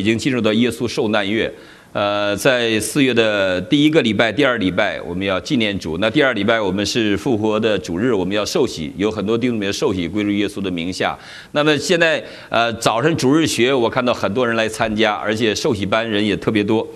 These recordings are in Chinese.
已经进入到耶稣受难月，呃，在四月的第一个礼拜、第二礼拜，我们要纪念主。那第二礼拜我们是复活的主日，我们要受洗，有很多弟兄们受洗归入耶稣的名下。那么现在，呃，早晨主日学我看到很多人来参加，而且受洗班人也特别多。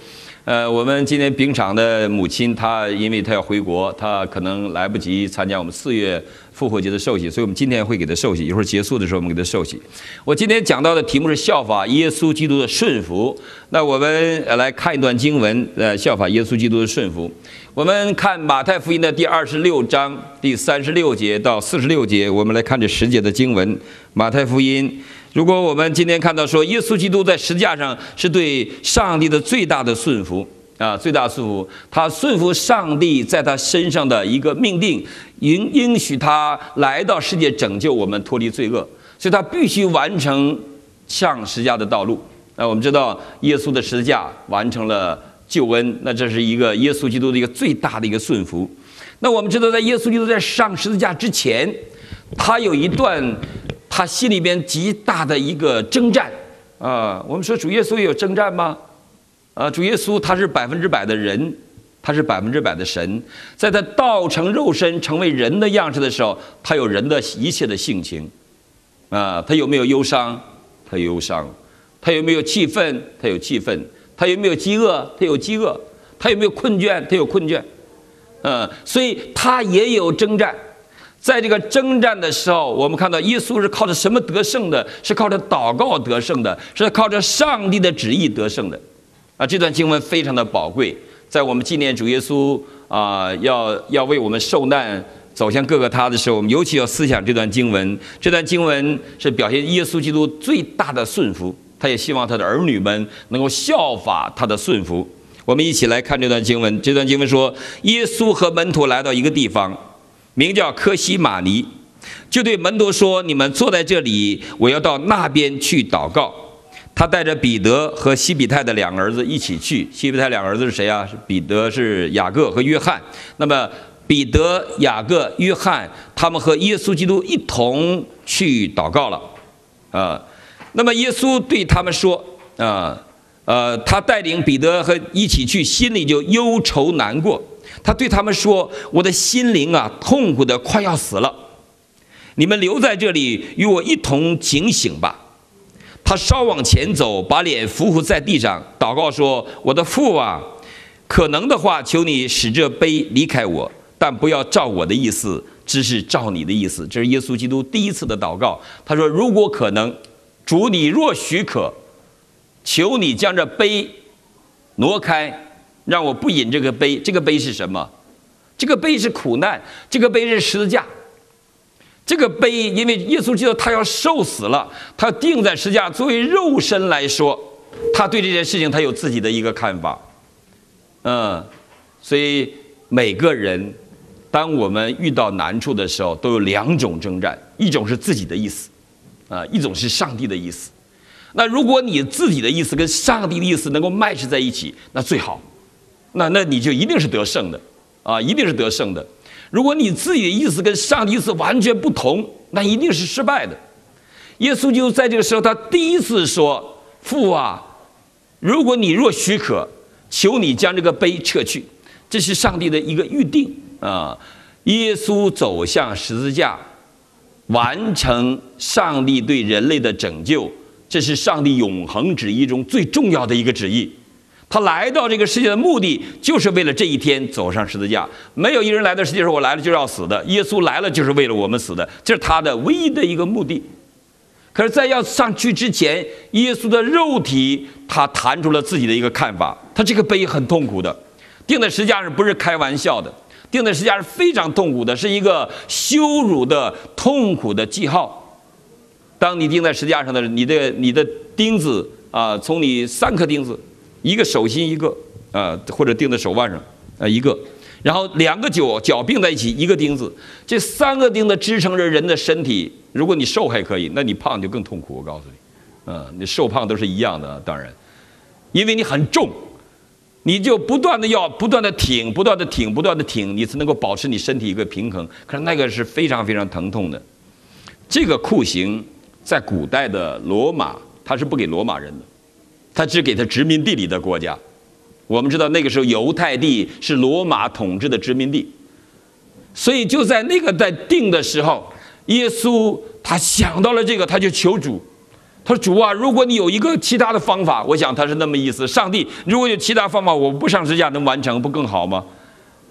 呃，我们今天冰厂的母亲她，因为她要回国，她可能来不及参加我们四月。复活节的受洗，所以我们今天会给他受洗。一会儿结束的时候，我们给他受洗。我今天讲到的题目是效法耶稣基督的顺服。那我们来看一段经文，呃，效法耶稣基督的顺服。我们看马太福音的第二十六章第三十六节到四十六节，我们来看这十节的经文。马太福音，如果我们今天看到说耶稣基督在十字架上是对上帝的最大的顺服。啊，最大束缚，他顺服上帝在他身上的一个命定，应应许他来到世界拯救我们脱离罪恶，所以他必须完成上十字架的道路。那我们知道，耶稣的十字架完成了救恩，那这是一个耶稣基督的一个最大的一个顺服。那我们知道，在耶稣基督在上十字架之前，他有一段他心里边极大的一个征战啊。我们说主耶稣有征战吗？啊，主耶稣他是百分之百的人，他是百分之百的神。在他道成肉身、成为人的样式的时候，他有人的一切的性情。啊，他有没有忧伤？他忧伤。他有没有气愤？他有气愤。他有没有饥饿？他有饥饿。他有没有困倦？他有困倦。嗯，所以他也有征战。在这个征战的时候，我们看到耶稣是靠着什么得胜的？是靠着祷告得胜的？是靠着上帝的旨意得胜的？啊，这段经文非常的宝贵，在我们纪念主耶稣啊，要要为我们受难、走向各个他的时候，我们尤其要思想这段经文。这段经文是表现耶稣基督最大的顺服，他也希望他的儿女们能够效法他的顺服。我们一起来看这段经文。这段经文说，耶稣和门徒来到一个地方，名叫科西马尼，就对门徒说：“你们坐在这里，我要到那边去祷告。”他带着彼得和西比泰的两个儿子一起去。西比泰两个儿子是谁啊？是彼得、是雅各和约翰。那么彼得、雅各、约翰，他们和耶稣基督一同去祷告了。啊，那么耶稣对他们说：“啊，呃，他带领彼得和一起去，心里就忧愁难过。他对他们说：‘我的心灵啊，痛苦的快要死了。你们留在这里，与我一同警醒吧。’”他稍往前走，把脸伏伏在地上祷告说：“我的父啊，可能的话，求你使这杯离开我，但不要照我的意思，只是照你的意思。”这是耶稣基督第一次的祷告。他说：“如果可能，主你若许可，求你将这杯挪开，让我不饮这个杯。这个杯是什么？这个杯是苦难，这个杯是十字架。”这个悲，因为耶稣知道他要受死了，他定在十字架。作为肉身来说，他对这件事情他有自己的一个看法，嗯，所以每个人，当我们遇到难处的时候，都有两种征战：一种是自己的意思，啊，一种是上帝的意思。那如果你自己的意思跟上帝的意思能够 match 在一起，那最好，那那你就一定是得胜的，啊，一定是得胜的。如果你自己的意思跟上帝意思完全不同，那一定是失败的。耶稣就在这个时候，他第一次说：“父啊，如果你若许可，求你将这个杯撤去。”这是上帝的一个预定啊。耶稣走向十字架，完成上帝对人类的拯救。这是上帝永恒旨意中最重要的一个旨意。他来到这个世界的目的，就是为了这一天走上十字架。没有一人来到世界上，我来了就是要死的。耶稣来了就是为了我们死的，这是他的唯一的一个目的。可是，在要上去之前，耶稣的肉体他谈出了自己的一个看法：他这个碑很痛苦的，钉在十字架上不是开玩笑的，钉在十字架是非常痛苦的，是一个羞辱的、痛苦的记号。当你钉在十字架上的时候，你的你的钉子啊，从你三颗钉子。一个手心一个，啊，或者钉在手腕上，啊一个，然后两个脚脚并在一起一个钉子，这三个钉子支撑着人的身体。如果你瘦还可以，那你胖就更痛苦。我告诉你，嗯，你瘦胖都是一样的，当然，因为你很重，你就不断的要不断的挺，不断的挺，不断的挺，你才能够保持你身体一个平衡。可是那个是非常非常疼痛的，这个酷刑在古代的罗马它是不给罗马人的。他只给他殖民地里的国家。我们知道那个时候犹太地是罗马统治的殖民地，所以就在那个在定的时候，耶稣他想到了这个，他就求主，他说：“主啊，如果你有一个其他的方法，我想他是那么意思。上帝如果有其他方法，我不上支架能完成，不更好吗？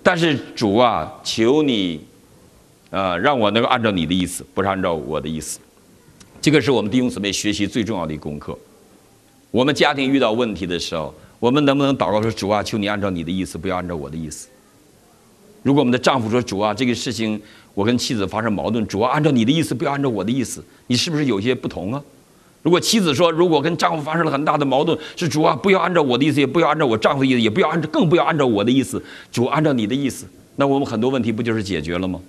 但是主啊，求你，呃，让我能够按照你的意思，不是按照我的意思。这个是我们弟兄姊妹学习最重要的功课。”我们家庭遇到问题的时候，我们能不能祷告说：“主啊，求你按照你的意思，不要按照我的意思。”如果我们的丈夫说：“主啊，这个事情我跟妻子发生矛盾，主啊，按照你的意思，不要按照我的意思。”你是不是有些不同啊？如果妻子说：“如果跟丈夫发生了很大的矛盾，是主啊，不要按照我的意思，也不要按照我丈夫的意思，也不要按照，更不要按照我的意思，主按照你的意思。”那我们很多问题不就是解决了吗？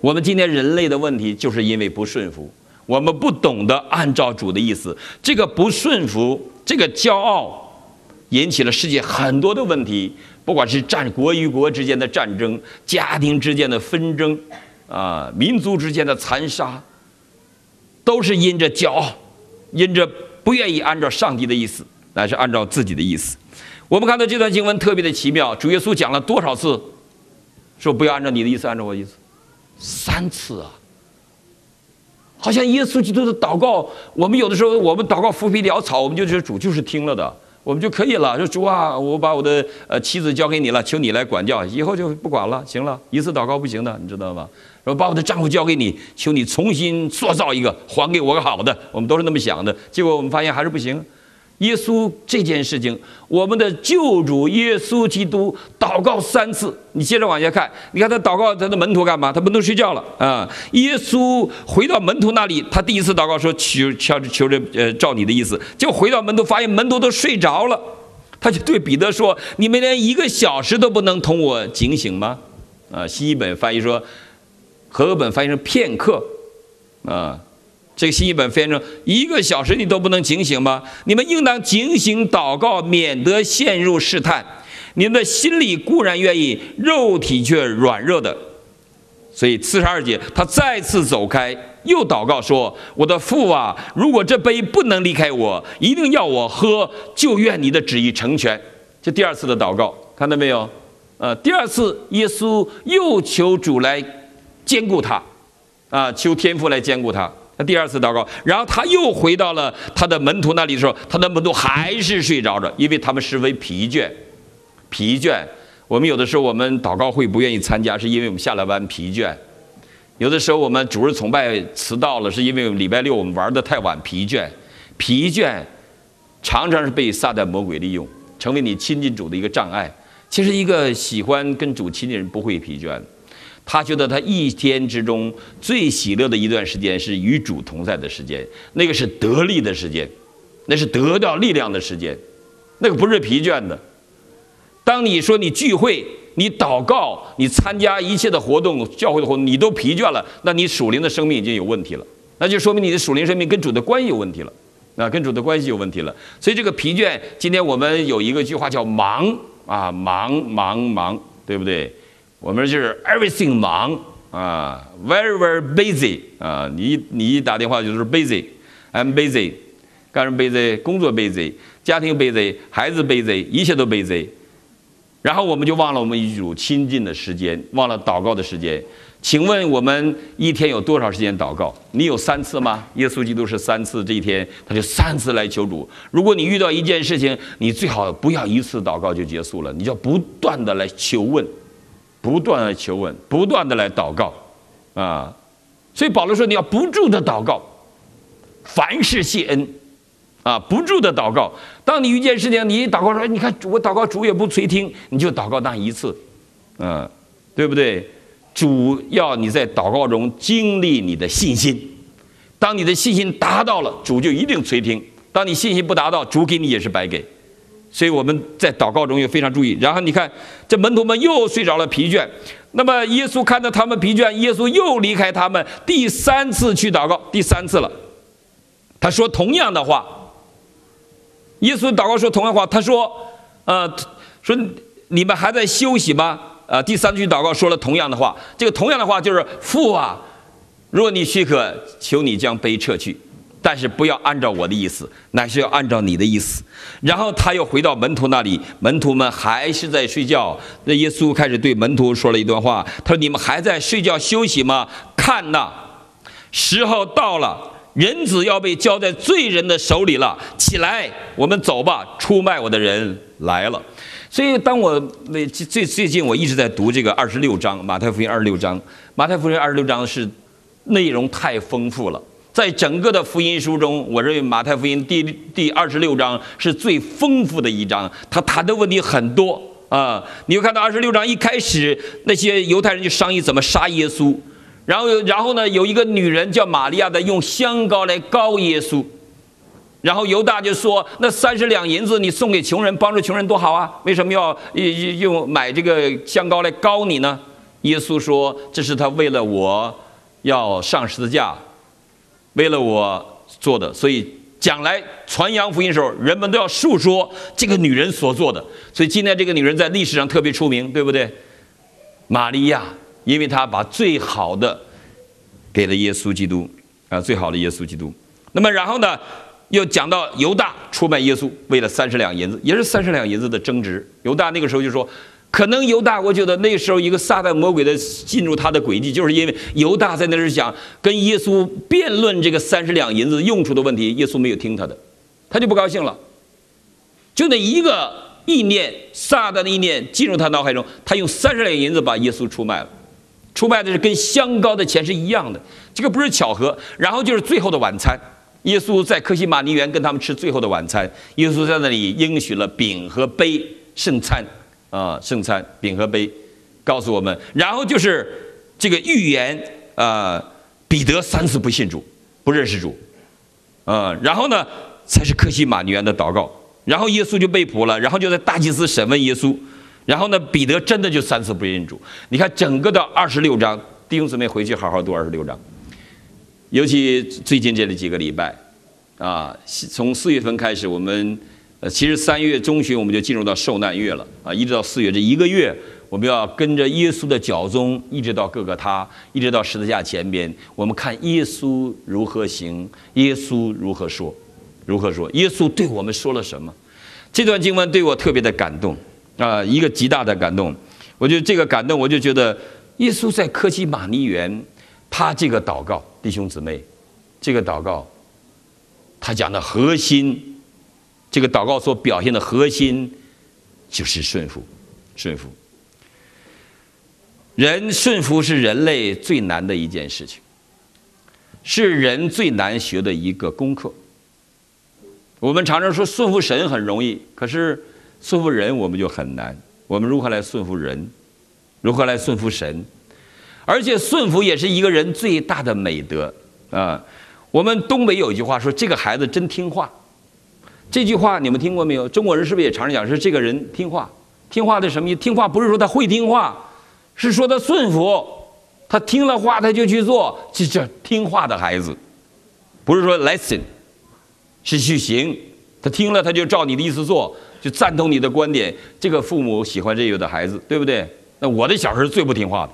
我们今天人类的问题，就是因为不顺服。我们不懂得按照主的意思，这个不顺服，这个骄傲，引起了世界很多的问题，不管是战国与国之间的战争，家庭之间的纷争，啊，民族之间的残杀，都是因着骄傲，因着不愿意按照上帝的意思，乃是按照自己的意思。我们看到这段经文特别的奇妙，主耶稣讲了多少次，说不要按照你的意思，按照我的意思，三次啊。好像耶稣基督的祷告，我们有的时候我们祷告浮皮潦草，我们就是主就是听了的，我们就可以了。说主啊，我把我的呃妻子交给你了，求你来管教，以后就不管了，行了。一次祷告不行的，你知道吗？说把我的丈夫交给你，求你重新塑造一个，还给我个好的。我们都是那么想的，结果我们发现还是不行。耶稣这件事情，我们的救主耶稣基督祷告三次。你接着往下看，你看他祷告他的门徒干嘛？他们都睡觉了啊！耶稣回到门徒那里，他第一次祷告说：“求、求、求着……呃，照你的意思。”就回到门徒，发现门徒都睡着了，他就对彼得说：“你们连一个小时都不能同我警醒吗？”啊，西译本翻译说，和本翻译成“片刻”，啊。这个新译本翻译一个小时你都不能警醒吗？你们应当警醒祷告，免得陷入试探。你们的心里固然愿意，肉体却软弱的。所以四十二节，他再次走开，又祷告说：“我的父啊，如果这杯不能离开我，一定要我喝，就愿你的旨意成全。”这第二次的祷告，看到没有？呃，第二次耶稣又求主来兼顾他，啊，求天父来兼顾他。他第二次祷告，然后他又回到了他的门徒那里的时候，他的门徒还是睡着着，因为他们十分疲倦，疲倦。我们有的时候我们祷告会不愿意参加，是因为我们下了班疲倦；有的时候我们主日崇拜迟到了，是因为礼拜六我们玩得太晚疲倦，疲倦。常常是被撒旦魔鬼利用，成为你亲近主的一个障碍。其实，一个喜欢跟主亲近人不会疲倦。他觉得他一天之中最喜乐的一段时间是与主同在的时间，那个是得力的时间，那是得到力量的时间，那个不是疲倦的。当你说你聚会、你祷告、你参加一切的活动、教会的活动，你都疲倦了，那你属灵的生命已经有问题了，那就说明你的属灵生命跟主的关系有问题了，啊，跟主的关系有问题了。所以这个疲倦，今天我们有一个句话叫忙啊，忙忙忙，对不对？我们就是 everything 忙啊，very very busy 啊。你你一打电话就是 busy，I'm busy，干什么 busy？工作 busy，家庭 busy，孩子 busy，一切都 busy。然后我们就忘了我们与主亲近的时间，忘了祷告的时间。请问我们一天有多少时间祷告？你有三次吗？耶稣基督是三次，这一天他就三次来求主。如果你遇到一件事情，你最好不要一次祷告就结束了，你要不断的来求问。不断的求问，不断的来祷告，啊，所以保罗说你要不住的祷告，凡事谢恩，啊，不住的祷告。当你遇见事情，你一祷告说，你看我祷告主也不垂听，你就祷告那一次，嗯，对不对？主要你在祷告中经历你的信心，当你的信心达到了，主就一定垂听；当你信心不达到，主给你也是白给。所以我们在祷告中也非常注意。然后你看，这门徒们又睡着了，疲倦。那么耶稣看到他们疲倦，耶稣又离开他们，第三次去祷告，第三次了。他说同样的话。耶稣祷告说同样话，他说：“呃，说你们还在休息吗？”啊，第三次祷告说了同样的话。这个同样的话就是：“父啊，若你许可，求你将杯撤去。”但是不要按照我的意思，乃是要按照你的意思。然后他又回到门徒那里，门徒们还是在睡觉。那耶稣开始对门徒说了一段话，他说：“你们还在睡觉休息吗？看呐，时候到了，人子要被交在罪人的手里了。起来，我们走吧。出卖我的人来了。”所以，当我最最最近我一直在读这个二十六章《马太福音》二十六章，《马太福音》二十六章是内容太丰富了。在整个的福音书中，我认为马太福音第第二十六章是最丰富的一章。他谈的问题很多啊。你会看到二十六章一开始，那些犹太人就商议怎么杀耶稣，然后然后呢，有一个女人叫玛利亚的用香膏来膏耶稣，然后犹大就说：“那三十两银子你送给穷人，帮助穷人多好啊，为什么要用买这个香膏来膏你呢？”耶稣说：“这是他为了我要上十字架。”为了我做的，所以将来传扬福音的时候，人们都要述说这个女人所做的。所以今天这个女人在历史上特别出名，对不对？玛利亚，因为她把最好的给了耶稣基督啊，最好的耶稣基督。那么然后呢，又讲到犹大出卖耶稣，为了三十两银子，也是三十两银子的争执。犹大那个时候就说。可能犹大，我觉得那时候一个撒旦魔鬼的进入他的轨迹，就是因为犹大在那儿想跟耶稣辩论这个三十两银子用处的问题，耶稣没有听他的，他就不高兴了。就那一个意念，撒旦的意念进入他脑海中，他用三十两银子把耶稣出卖了，出卖的是跟香膏的钱是一样的，这个不是巧合。然后就是最后的晚餐，耶稣在克西玛尼园跟他们吃最后的晚餐，耶稣在那里应许了饼和杯圣餐。啊，圣餐饼和杯，告诉我们，然后就是这个预言啊，彼得三次不信主，不认识主，啊，然后呢，才是克西马尼园的祷告，然后耶稣就被捕了，然后就在大祭司审问耶稣，然后呢，彼得真的就三次不认主，你看整个的二十六章，弟兄姊妹回去好好读二十六章，尤其最近这里几个礼拜，啊，从四月份开始我们。呃，其实三月中旬我们就进入到受难月了，啊，一直到四月这一个月，我们要跟着耶稣的脚踪，一直到各个他，一直到十字架前边，我们看耶稣如何行，耶稣如何说，如何说，耶稣对我们说了什么？这段经文对我特别的感动，啊，一个极大的感动。我觉得这个感动，我就觉得耶稣在科西玛尼园，他这个祷告，弟兄姊妹，这个祷告，他讲的核心。这个祷告所表现的核心，就是顺服，顺服。人顺服是人类最难的一件事情，是人最难学的一个功课。我们常常说顺服神很容易，可是顺服人我们就很难。我们如何来顺服人？如何来顺服神？而且顺服也是一个人最大的美德啊！我们东北有一句话说：“这个孩子真听话。”这句话你们听过没有？中国人是不是也常常讲说这个人听话？听话的什么意思？听话不是说他会听话，是说他顺服，他听了话他就去做，这叫听话的孩子。不是说 listen，是去行。他听了他就照你的意思做，就赞同你的观点。这个父母喜欢这有的孩子，对不对？那我的小时候最不听话的。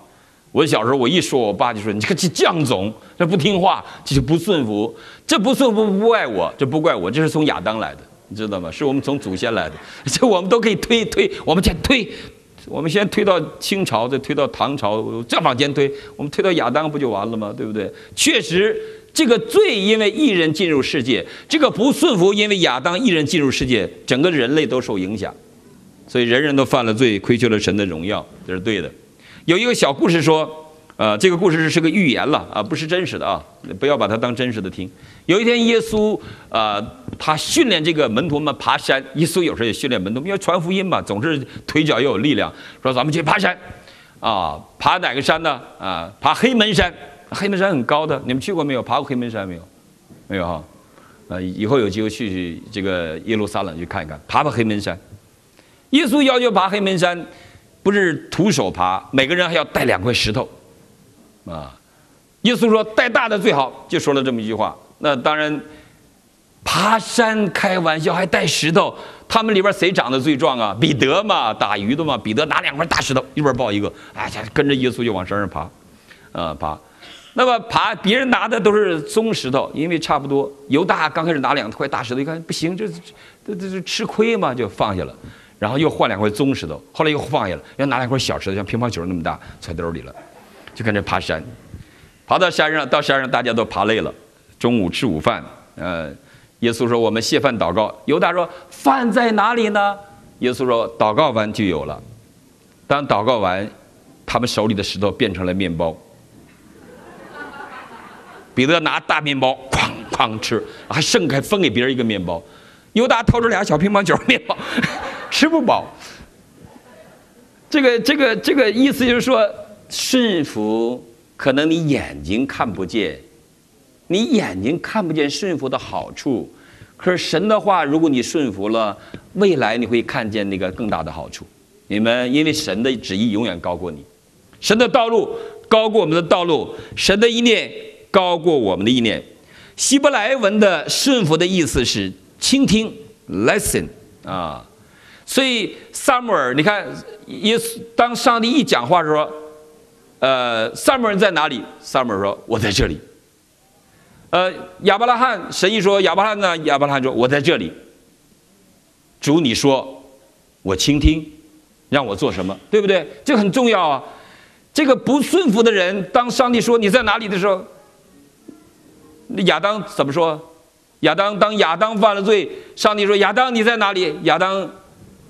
我小时候，我一说我爸就说：“你这个犟种，这不听话，这就不顺服。这不顺服不怪我，这不怪我，这是从亚当来的，你知道吗？是我们从祖先来的。这我们都可以推推，我们先推，我们先推到清朝，再推到唐朝，再往前推，我们推到亚当不就完了吗？对不对？确实，这个罪因为一人进入世界，这个不顺服因为亚当一人进入世界，整个人类都受影响，所以人人都犯了罪，亏缺了神的荣耀，这是对的。”有一个小故事说，呃，这个故事是个预言了啊，不是真实的啊，不要把它当真实的听。有一天，耶稣啊，他训练这个门徒们爬山。耶稣有时候也训练门徒，们，要传福音嘛，总是腿脚要有力量。说咱们去爬山，啊，爬哪个山呢？啊，爬黑门山。黑门山很高的，你们去过没有？爬过黑门山没有？没有哈？呃，以后有机会去这个耶路撒冷去看一看，爬爬黑门山。耶稣要求爬黑门山。不是徒手爬，每个人还要带两块石头，啊！耶稣说带大的最好，就说了这么一句话。那当然，爬山开玩笑还带石头，他们里边谁长得最壮啊？彼得嘛，打鱼的嘛，彼得拿两块大石头，一边抱一个，哎呀，跟着耶稣就往山上爬，啊，爬。那么爬，别人拿的都是松石头，因为差不多。犹大刚开始拿两块大石头，一看不行，这这这吃亏嘛，就放下了。然后又换两块棕石头，后来又放下了，又拿两块小石头，像乒乓球那么大，揣兜里了，就跟着爬山，爬到山上，到山上大家都爬累了，中午吃午饭，呃，耶稣说我们谢饭祷告，犹大说饭在哪里呢？耶稣说祷告完就有了，当祷告完，他们手里的石头变成了面包，彼得拿大面包哐哐吃，还剩开分给别人一个面包，犹大掏出俩小乒乓球面包。吃不饱，这个这个这个意思就是说，顺服可能你眼睛看不见，你眼睛看不见顺服的好处。可是神的话，如果你顺服了，未来你会看见那个更大的好处。你们因为神的旨意永远高过你，神的道路高过我们的道路，神的意念高过我们的意念。希伯来文的顺服的意思是倾听，listen 啊。所以萨母尔，你看，耶，当上帝一讲话说，呃，萨母尔在哪里？萨母尔说，我在这里。呃，亚伯拉罕，神一说亚伯拉罕呢？亚伯拉罕说，我在这里。主你说，我倾听，让我做什么？对不对？这很重要啊。这个不顺服的人，当上帝说你在哪里的时候，那亚当怎么说？亚当当亚当犯了罪，上帝说亚当你在哪里？亚当。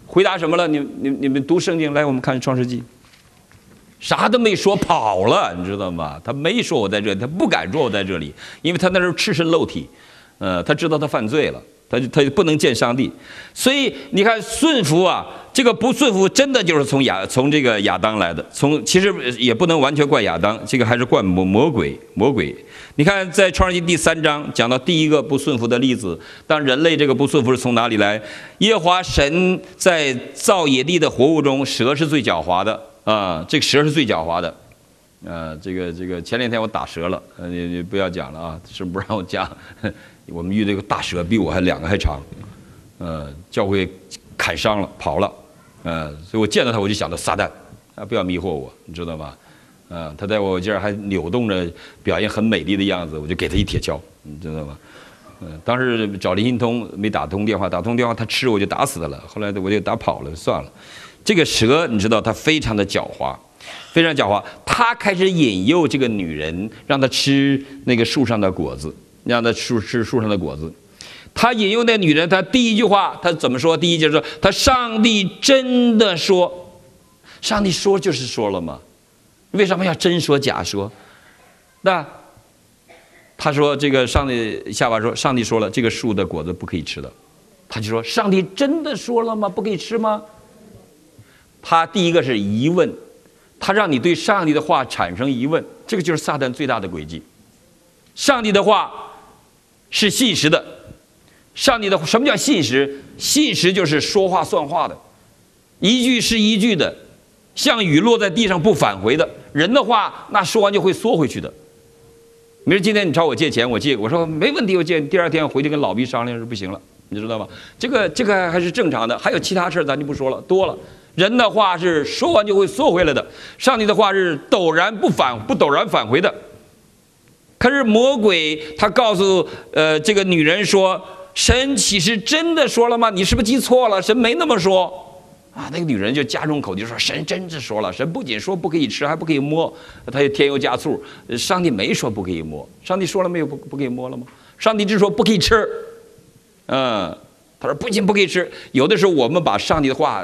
回答什么了？你你你们读圣经，来我们看创世纪，啥都没说跑了，你知道吗？他没说我在这里，他不敢说我在这里，因为他那时候赤身露体，呃，他知道他犯罪了。他他不能见上帝，所以你看顺服啊，这个不顺服真的就是从亚从这个亚当来的，从其实也不能完全怪亚当，这个还是怪魔魔鬼魔鬼。你看在创世纪第三章讲到第一个不顺服的例子，当人类这个不顺服是从哪里来？耶和华神在造野地的活物中，蛇是最狡猾的啊，这个蛇是最狡猾的啊，这个这个前两天我打蛇了，呃你你不要讲了啊，是不让我讲。我们遇到一个大蛇，比我还两个还长，呃，教会砍伤了，跑了，呃，所以我见到他我就想到撒旦，啊，不要迷惑我，你知道吗？嗯，他在我这儿还扭动着，表现很美丽的样子，我就给他一铁锹，你知道吗？嗯，当时找林新通没打通电话，打通电话他吃我就打死他了，后来我就打跑了算了。这个蛇你知道他非常的狡猾，非常狡猾，他开始引诱这个女人，让她吃那个树上的果子。让他吃吃树上的果子，他引用那女人，他第一句话他怎么说？第一就是说，他上帝真的说，上帝说就是说了嘛，为什么要真说假说？那他说这个上帝下巴说，上帝说了这个树的果子不可以吃的，他就说上帝真的说了吗？不可以吃吗？他第一个是疑问，他让你对上帝的话产生疑问，这个就是撒旦最大的诡计，上帝的话。是信实的，上帝的什么叫信实？信实就是说话算话的，一句是依据的，像雨落在地上不返回的，人的话那说完就会缩回去的。比如今天你找我借钱，我借我说没问题，我借。第二天回去跟老毕商量是不行了，你知道吧？这个这个还是正常的。还有其他事儿咱就不说了，多了。人的话是说完就会缩回来的，上帝的话是陡然不返不陡然返回的。他是魔鬼，他告诉呃这个女人说：“神其实真的说了吗？你是不是记错了？神没那么说啊。”那个女人就加重口气说：“神真是说了，神不仅说不可以吃，还不可以摸。”他又添油加醋：“上帝没说不可以摸，上帝说了没有不不以摸了吗？上帝只说不可以吃。”嗯，他说：“不仅不可以吃，有的时候我们把上帝的话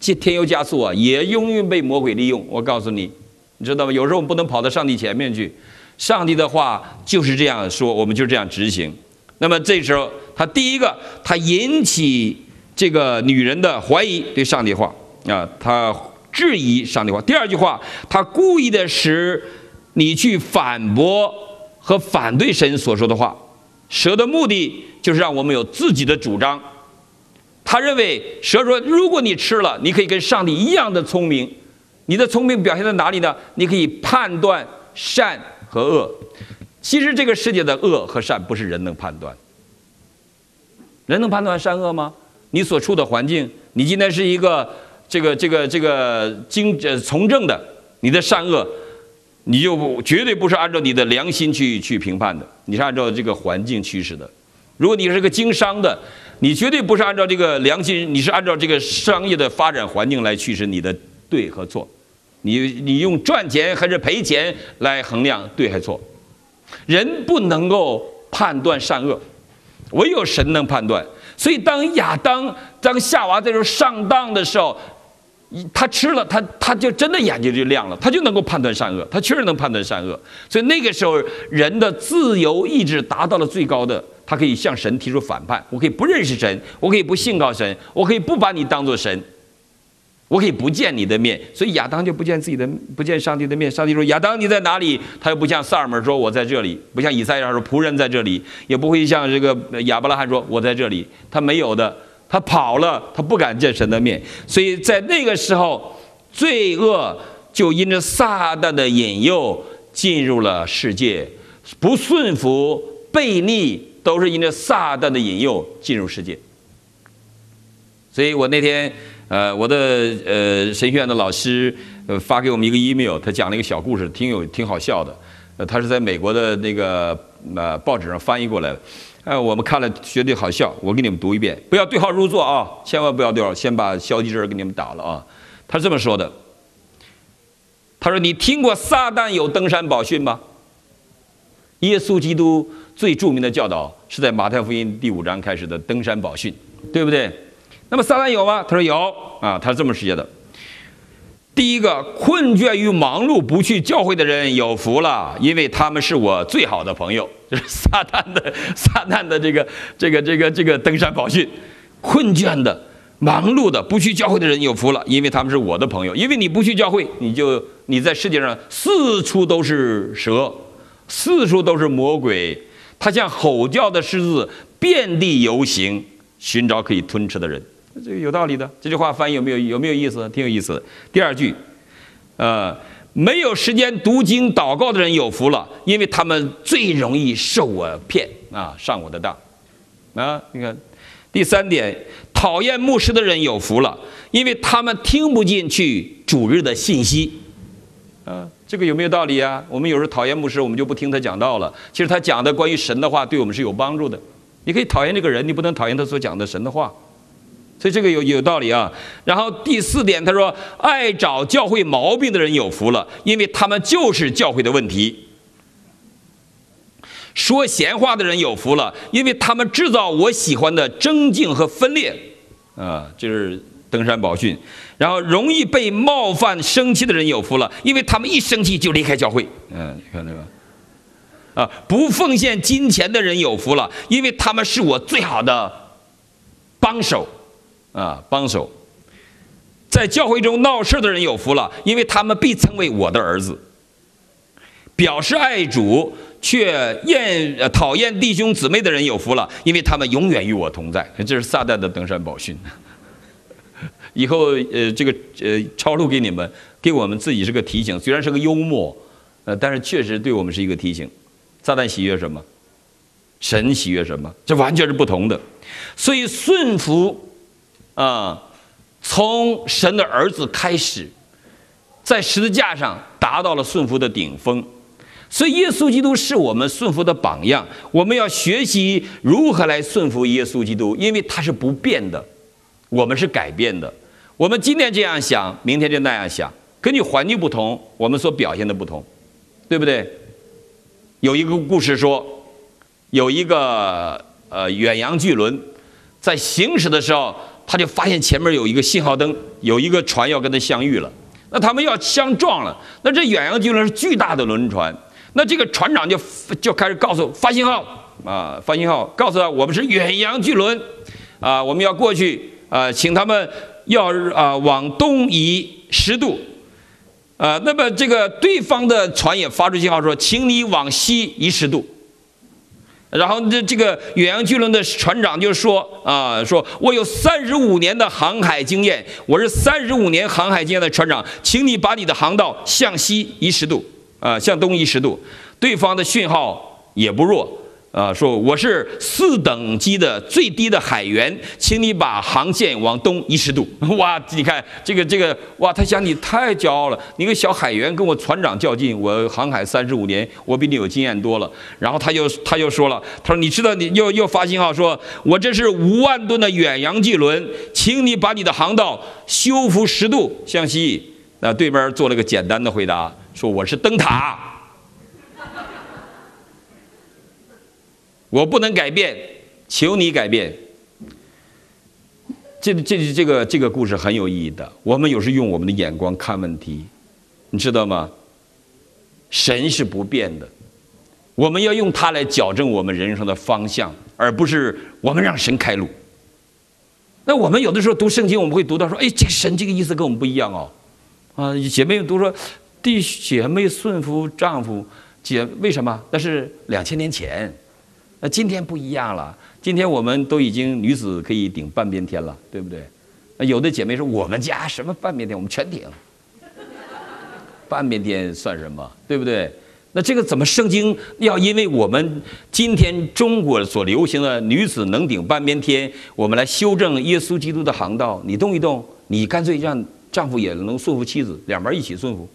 添添油加醋啊，也容易被魔鬼利用。”我告诉你，你知道吗？有时候我们不能跑到上帝前面去。上帝的话就是这样说，我们就这样执行。那么这时候，他第一个，他引起这个女人的怀疑对上帝话啊，他质疑上帝话。第二句话，他故意的使你去反驳和反对神所说的话。蛇的目的就是让我们有自己的主张。他认为蛇说，如果你吃了，你可以跟上帝一样的聪明。你的聪明表现在哪里呢？你可以判断善。和恶，其实这个世界的恶和善不是人能判断。人能判断善恶吗？你所处的环境，你今天是一个这个这个这个经从政的，你的善恶，你就绝对不是按照你的良心去去评判的，你是按照这个环境驱使的。如果你是个经商的，你绝对不是按照这个良心，你是按照这个商业的发展环境来驱使你的对和错。你你用赚钱还是赔钱来衡量对还是错？人不能够判断善恶，唯有神能判断。所以当亚当、当夏娃在这儿上当的时候，他吃了，他他就真的眼睛就亮了，他就能够判断善恶，他确实能判断善恶。所以那个时候，人的自由意志达到了最高的，他可以向神提出反叛，我可以不认识神，我可以不信靠神，我可以不把你当做神。我可以不见你的面，所以亚当就不见自己的、不见上帝的面。上帝说：“亚当，你在哪里？”他又不像萨尔门说“我在这里”，不像以赛亚说“仆人在这里”，也不会像这个亚伯拉罕说“我在这里”。他没有的，他跑了，他不敢见神的面。所以在那个时候，罪恶就因着撒旦的引诱进入了世界，不顺服、悖逆都是因着撒旦的引诱进入世界。所以我那天。呃，我的呃神学院的老师呃发给我们一个 email，他讲了一个小故事，挺有挺好笑的。呃，他是在美国的那个呃报纸上翻译过来的，哎，我们看了绝对好笑。我给你们读一遍，不要对号入座啊，千万不要对号，先把消极劲儿给你们打了啊。他是这么说的，他说：“你听过撒旦有登山宝训吗？耶稣基督最著名的教导是在马太福音第五章开始的登山宝训，对不对？”那么撒旦有吗？他说有啊，他是这么世界的。第一个困倦于忙碌、不去教会的人有福了，因为他们是我最好的朋友。这 是撒旦的撒旦的这个这个这个这个登山宝训。困倦的、忙碌的、不去教会的人有福了，因为他们是我的朋友。因为你不去教会，你就你在世界上四处都是蛇，四处都是魔鬼，他像吼叫的狮子，遍地游行，寻找可以吞吃的人。这个有道理的，这句话翻译有没有有没有意思？挺有意思。第二句，呃，没有时间读经祷告的人有福了，因为他们最容易受我骗啊，上我的当啊。你看，第三点，讨厌牧师的人有福了，因为他们听不进去主日的信息啊。这个有没有道理啊？我们有时候讨厌牧师，我们就不听他讲道了。其实他讲的关于神的话，对我们是有帮助的。你可以讨厌这个人，你不能讨厌他所讲的神的话。所以这个有有道理啊。然后第四点，他说，爱找教会毛病的人有福了，因为他们就是教会的问题。说闲话的人有福了，因为他们制造我喜欢的争竞和分裂，啊，就是登山宝训。然后容易被冒犯生气的人有福了，因为他们一生气就离开教会。嗯，你看这个，啊，不奉献金钱的人有福了，因为他们是我最好的帮手。啊，帮手，在教会中闹事的人有福了，因为他们必称为我的儿子。表示爱主却厌讨厌弟兄姊妹的人有福了，因为他们永远与我同在。这是撒旦的登山宝训。以后呃，这个呃，抄录给你们，给我们自己是个提醒。虽然是个幽默，呃，但是确实对我们是一个提醒。撒旦喜悦什么？神喜悦什么？这完全是不同的。所以顺服。啊，从神的儿子开始，在十字架上达到了顺服的顶峰，所以耶稣基督是我们顺服的榜样。我们要学习如何来顺服耶稣基督，因为他是不变的，我们是改变的。我们今天这样想，明天就那样想，根据环境不同，我们所表现的不同，对不对？有一个故事说，有一个呃远洋巨轮在行驶的时候。他就发现前面有一个信号灯，有一个船要跟他相遇了，那他们要相撞了，那这远洋巨轮是巨大的轮船，那这个船长就就开始告诉发信号，啊发信号，告诉他我们是远洋巨轮，啊我们要过去，啊请他们要啊往东移十度，啊那么这个对方的船也发出信号说，请你往西移十度。然后这这个远洋巨轮的船长就说啊，说我有三十五年的航海经验，我是三十五年航海经验的船长，请你把你的航道向西移十度，啊，向东移十度，对方的讯号也不弱。啊，说我是四等级的最低的海员，请你把航线往东一十度。哇，你看这个这个，哇，他想你太骄傲了，你个小海员跟我船长较劲，我航海三十五年，我比你有经验多了。然后他就他就说了，他说你知道你又又发信号说，我这是五万吨的远洋巨轮，请你把你的航道修复十度向西。那对面做了个简单的回答，说我是灯塔。我不能改变，求你改变。这、这、这个、这个故事很有意义的。我们有时用我们的眼光看问题，你知道吗？神是不变的，我们要用它来矫正我们人生的方向，而不是我们让神开路。那我们有的时候读圣经，我们会读到说：“哎，这个神这个意思跟我们不一样哦。”啊，姐妹们都说：“弟姐妹顺服丈夫，姐为什么？那是两千年前。”那今天不一样了，今天我们都已经女子可以顶半边天了，对不对？有的姐妹说我们家什么半边天，我们全顶，半边天算什么，对不对？那这个怎么圣经要因为我们今天中国所流行的女子能顶半边天，我们来修正耶稣基督的航道？你动一动，你干脆让丈夫也能顺服妻子，两边一起顺服。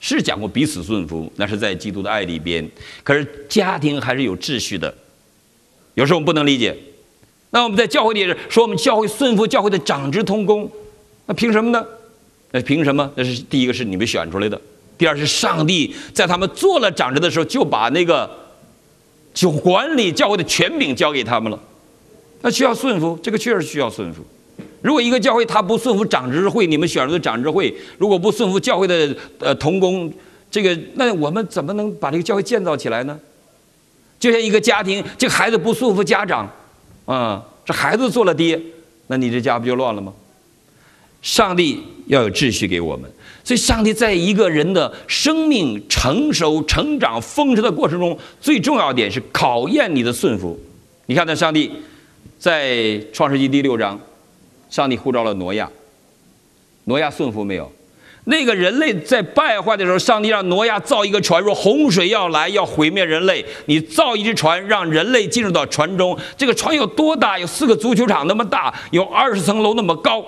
是讲过彼此顺服，那是在基督的爱里边。可是家庭还是有秩序的，有时候我们不能理解。那我们在教会里也是说我们教会顺服教会的长职通工，那凭什么呢？那凭什么？那是第一个是你们选出来的，第二是上帝在他们做了长职的时候就把那个就管理教会的权柄交给他们了，那需要顺服，这个确实需要顺服。如果一个教会他不顺服长治会，你们选出的长治会如果不顺服教会的呃同工，这个那我们怎么能把这个教会建造起来呢？就像一个家庭，这孩子不顺服家长，啊，这孩子做了爹，那你这家不就乱了吗？上帝要有秩序给我们，所以上帝在一个人的生命成熟、成长、丰盛的过程中，最重要一点是考验你的顺服。你看，那上帝在创世纪第六章。上帝呼召了挪亚，挪亚顺服没有？那个人类在败坏的时候，上帝让挪亚造一个船，说洪水要来，要毁灭人类。你造一只船，让人类进入到船中。这个船有多大？有四个足球场那么大，有二十层楼那么高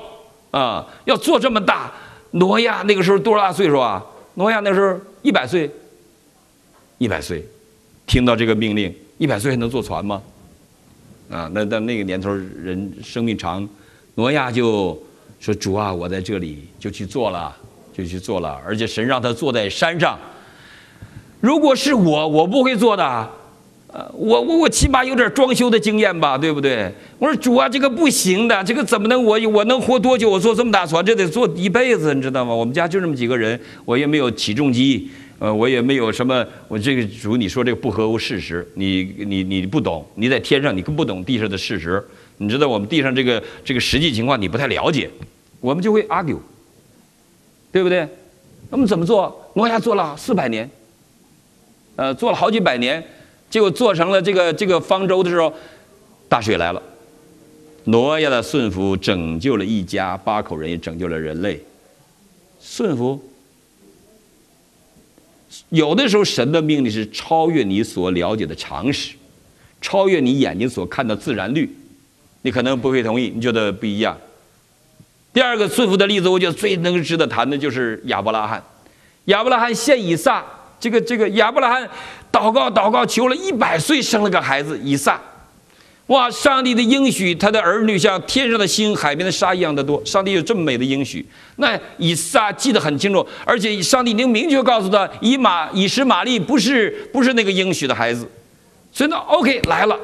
啊！要做这么大，挪亚那个时候多大岁数啊？挪亚那时候一百岁，一百岁，听到这个命令，一百岁还能坐船吗？啊，那到那个年头，人生命长。挪亚就说：“主啊，我在这里就去做了，就去做了。而且神让他坐在山上。如果是我，我不会做的。呃，我我我起码有点装修的经验吧，对不对？我说主啊，这个不行的，这个怎么能我我能活多久？我坐这么大船，这得坐一辈子，你知道吗？我们家就这么几个人，我也没有起重机，呃，我也没有什么。我这个主，你说这个不合乎事实，你你你不懂，你在天上，你更不懂地上的事实。”你知道我们地上这个这个实际情况，你不太了解，我们就会 argue，对不对？那么怎么做？挪亚做了四百年，呃，做了好几百年，结果做成了这个这个方舟的时候，大水来了，挪亚的顺服拯救了一家八口人，也拯救了人类。顺服，有的时候神的命令是超越你所了解的常识，超越你眼睛所看的自然律。你可能不会同意，你觉得不一样。第二个说服的例子，我觉得最能值得谈的就是亚伯拉罕。亚伯拉罕献以撒，这个这个亚伯拉罕祷告祷告求了一百岁生了个孩子以撒，哇！上帝的应许，他的儿女像天上的星、海边的沙一样的多。上帝有这么美的应许，那以撒记得很清楚，而且上帝已经明确告诉他，以马以实玛利不是不是那个应许的孩子，所以呢 OK 来了，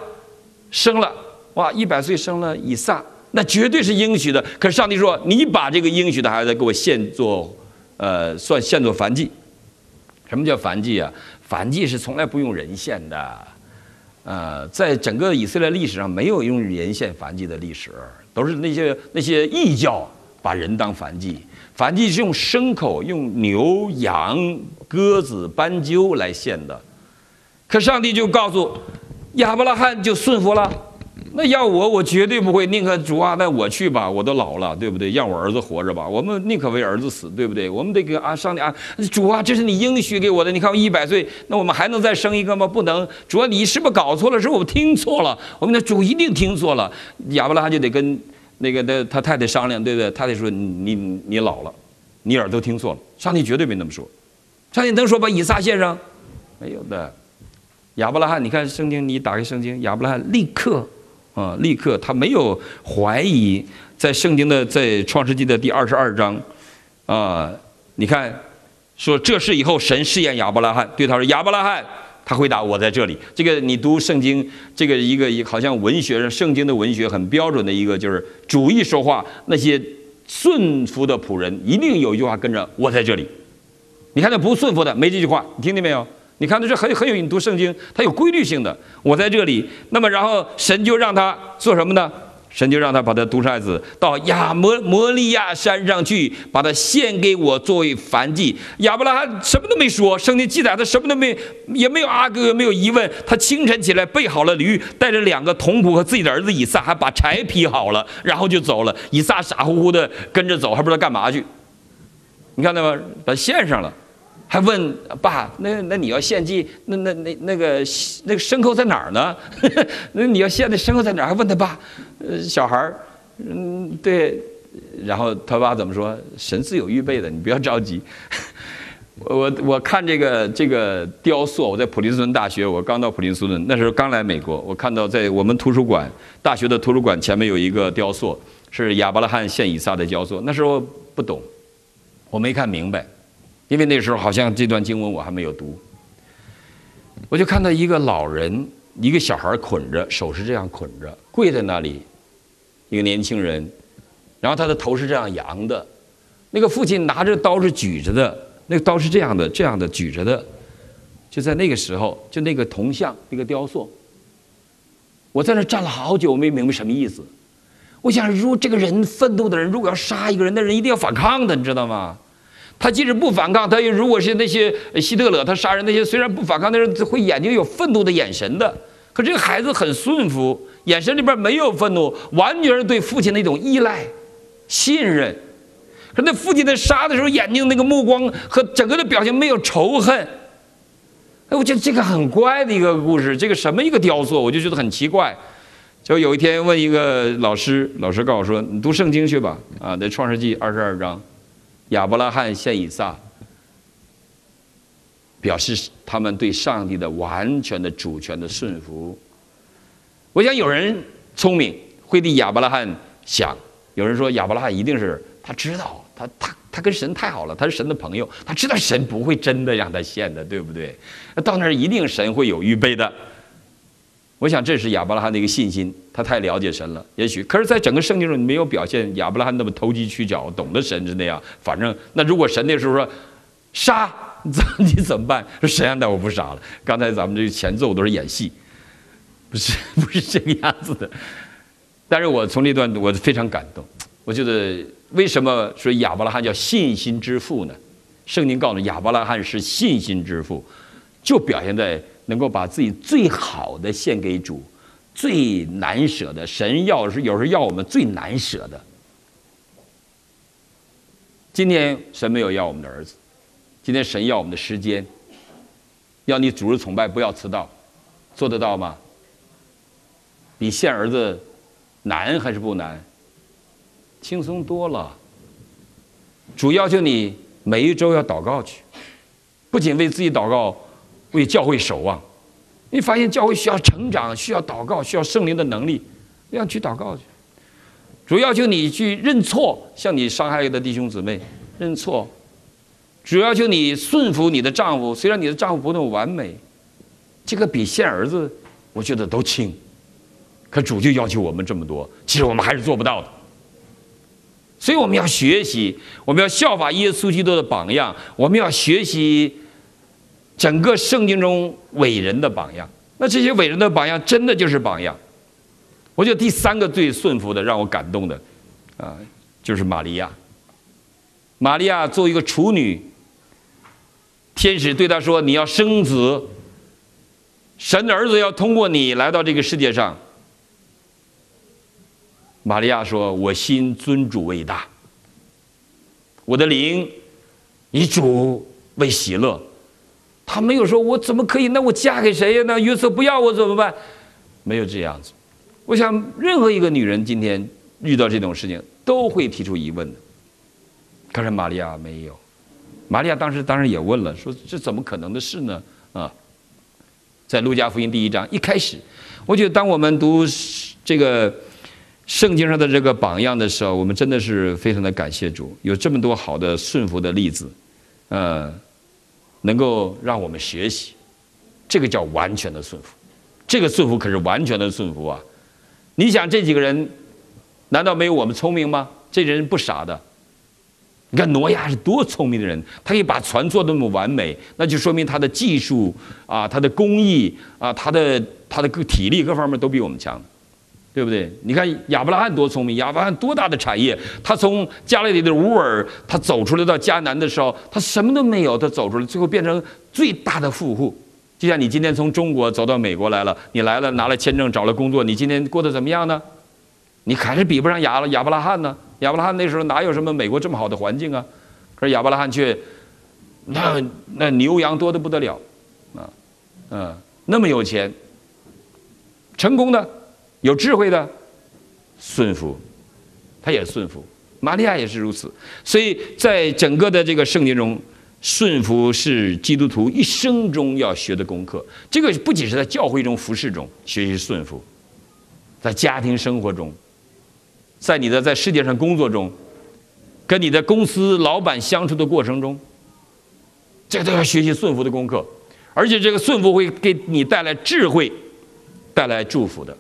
生了。哇，一百岁生了以撒，那绝对是应许的。可是上帝说：“你把这个应许的孩子给我献作，呃，算献作凡祭。”什么叫凡祭啊？凡祭是从来不用人献的，呃，在整个以色列历史上没有用人献凡祭的历史，都是那些那些异教把人当凡祭。凡祭是用牲口，用牛、羊、鸽子、斑鸠来献的。可上帝就告诉亚伯拉罕，就顺服了。那要我，我绝对不会，宁可主啊，那我去吧，我都老了，对不对？让我儿子活着吧，我们宁可为儿子死，对不对？我们得给啊上帝啊主啊，这是你应许给我的。你看我一百岁，那我们还能再生一个吗？不能。主啊，你是不是搞错了？是我听错了？我们的主一定听错了。亚伯拉罕就得跟那个那他太太商量，对不对？太太说你你老了，你耳朵听错了。上帝绝对没那么说。上帝能说把以撒献上？没有的。亚伯拉罕，你看圣经，你打开圣经，亚伯拉罕立刻。啊！立刻，他没有怀疑，在圣经的在创世纪的第二十二章，啊，你看，说这事以后，神试验亚伯拉罕，对他说：“亚伯拉罕。”他回答：“我在这里。”这个你读圣经，这个一个好像文学上圣经的文学很标准的一个，就是主一说话，那些顺服的仆人一定有一句话跟着：“我在这里。”你看那不顺服的，没这句话，你听见没有？你看，这很很有，你读圣经，它有规律性的。我在这里，那么然后神就让他做什么呢？神就让他把他独生爱子到亚摩摩利亚山上去，把他献给我作为燔祭。亚伯拉罕什么都没说，圣经记载他什么都没，也没有阿哥，也没有疑问。他清晨起来备好了驴，带着两个童仆和自己的儿子以撒，还把柴劈好了，然后就走了。以撒傻乎乎的跟着走，还不知道干嘛去。你看到吗？他献上了。还问爸，那那你要献祭，那那那那个那个牲口在哪儿呢？那你要献的牲口在哪儿？还问他爸，呃，小孩儿，嗯，对，然后他爸怎么说？神自有预备的，你不要着急。我我看这个这个雕塑，我在普林斯顿大学，我刚到普林斯顿，那时候刚来美国，我看到在我们图书馆，大学的图书馆前面有一个雕塑，是亚伯拉罕献以撒的雕塑。那时候不懂，我没看明白。因为那时候好像这段经文我还没有读，我就看到一个老人，一个小孩捆着，手是这样捆着，跪在那里，一个年轻人，然后他的头是这样扬的，那个父亲拿着刀是举着的，那个刀是这样的这样的举着的，就在那个时候，就那个铜像那个雕塑，我在那站了好久，我没明白什么意思。我想，如果这个人奋斗的人，如果要杀一个人那人，一定要反抗的，你知道吗？他即使不反抗，他也如果是那些希特勒，他杀人那些虽然不反抗，但是会眼睛有愤怒的眼神的。可这个孩子很顺服，眼神里边没有愤怒，完全是对父亲的一种依赖、信任。可那父亲在杀的时候，眼睛那个目光和整个的表情没有仇恨。哎，我觉得这个很怪的一个故事，这个什么一个雕塑，我就觉得很奇怪。就有一天问一个老师，老师告诉我说：“你读圣经去吧，啊，那创世纪二十二章。”亚伯拉罕献以撒，表示他们对上帝的完全的主权的顺服。我想有人聪明会替亚伯拉罕想，有人说亚伯拉罕一定是他知道，他他他跟神太好了，他是神的朋友，他知道神不会真的让他献的，对不对？到那儿一定神会有预备的。我想，这是亚伯拉罕的一个信心，他太了解神了。也许，可是，在整个圣经中，你没有表现亚伯拉罕那么投机取巧，懂得神是那样。反正，那如果神那时候说，杀，你 怎么办？说神啊，那我不杀了。刚才咱们这个前奏都是演戏，不是不是这个样子的。但是我从那段，我非常感动。我觉得，为什么说亚伯拉罕叫信心之父呢？圣经告诉，亚伯拉罕是信心之父，就表现在。能够把自己最好的献给主，最难舍的神要是有时候要我们最难舍的。今天神没有要我们的儿子，今天神要我们的时间，要你主日崇拜不要迟到，做得到吗？比献儿子难还是不难？轻松多了。主要求你每一周要祷告去，不仅为自己祷告。为教会守望，你发现教会需要成长，需要祷告，需要圣灵的能力，要去祷告去。主要就你去认错，向你伤害的弟兄姊妹认错。主要就你顺服你的丈夫，虽然你的丈夫不那么完美，这个比现儿子，我觉得都轻。可主就要求我们这么多，其实我们还是做不到的。所以我们要学习，我们要效法耶稣基督的榜样，我们要学习。整个圣经中伟人的榜样，那这些伟人的榜样真的就是榜样。我觉得第三个最顺服的，让我感动的，啊，就是玛利亚。玛利亚作为一个处女，天使对她说：“你要生子，神的儿子要通过你来到这个世界上。”玛利亚说：“我心尊主为大，我的灵以主为喜乐。”他没有说，我怎么可以？那我嫁给谁呀？那约瑟不要我怎么办？没有这样子。我想，任何一个女人今天遇到这种事情，都会提出疑问的。可是玛利亚没有，玛利亚当时当然也问了，说这怎么可能的事呢？啊，在路加福音第一章一开始，我觉得当我们读这个圣经上的这个榜样的时候，我们真的是非常的感谢主，有这么多好的顺服的例子，嗯。能够让我们学习，这个叫完全的顺服，这个顺服可是完全的顺服啊！你想这几个人，难道没有我们聪明吗？这人不傻的，你看挪亚是多聪明的人，他可以把船做那么完美，那就说明他的技术啊，他的工艺啊，他的他的个体力各方面都比我们强。对不对？你看亚伯拉罕多聪明，亚伯拉罕多大的产业？他从加勒利的乌尔，他走出来到迦南的时候，他什么都没有，他走出来最后变成最大的富户。就像你今天从中国走到美国来了，你来了拿了签证，找了工作，你今天过得怎么样呢？你还是比不上亚亚伯拉罕呢。亚伯拉罕那时候哪有什么美国这么好的环境啊？可是亚伯拉罕却，那那牛羊多得不得了，啊，嗯，那么有钱，成功的有智慧的，顺服，他也顺服，玛利亚也是如此。所以在整个的这个圣经中，顺服是基督徒一生中要学的功课。这个不仅是在教会中服侍中学习顺服，在家庭生活中，在你的在世界上工作中，跟你的公司老板相处的过程中，这都要学习顺服的功课。而且这个顺服会给你带来智慧，带来祝福的。